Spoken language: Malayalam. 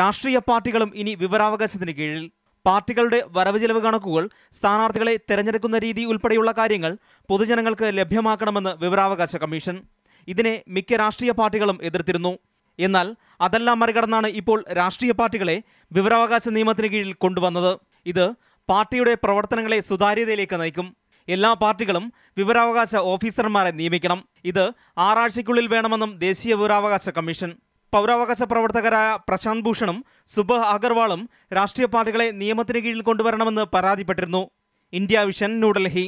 രാഷ്ട്രീയ പാർട്ടികളും ഇനി വിവരാവകാശത്തിന് കീഴിൽ പാർട്ടികളുടെ വരവ് ചെലവ് കണക്കുകൾ സ്ഥാനാർത്ഥികളെ തെരഞ്ഞെടുക്കുന്ന രീതി ഉൾപ്പെടെയുള്ള കാര്യങ്ങൾ പൊതുജനങ്ങൾക്ക് ലഭ്യമാക്കണമെന്ന് വിവരാവകാശ കമ്മീഷൻ ഇതിനെ മിക്ക രാഷ്ട്രീയ പാർട്ടികളും എതിർത്തിരുന്നു എന്നാൽ അതെല്ലാം മറികടന്നാണ് ഇപ്പോൾ രാഷ്ട്രീയ പാർട്ടികളെ വിവരാവകാശ നിയമത്തിന് കീഴിൽ കൊണ്ടുവന്നത് ഇത് പാർട്ടിയുടെ പ്രവർത്തനങ്ങളെ സുതാര്യതയിലേക്ക് നയിക്കും എല്ലാ പാർട്ടികളും വിവരാവകാശ ഓഫീസർമാരെ നിയമിക്കണം ഇത് ആറാഴ്ചയ്ക്കുള്ളിൽ വേണമെന്നും ദേശീയ വിവരാവകാശ കമ്മീഷൻ പൗരാവകാശ പ്രവർത്തകരായ പ്രശാന്ത് ഭൂഷണും സുബഹ് അഗർവാളും രാഷ്ട്രീയ പാർട്ടികളെ നിയമത്തിന് കീഴിൽ കൊണ്ടുവരണമെന്ന് പരാതിപ്പെട്ടിരുന്നു ഇന്ത്യ വിഷൻ ന്യൂഡൽഹി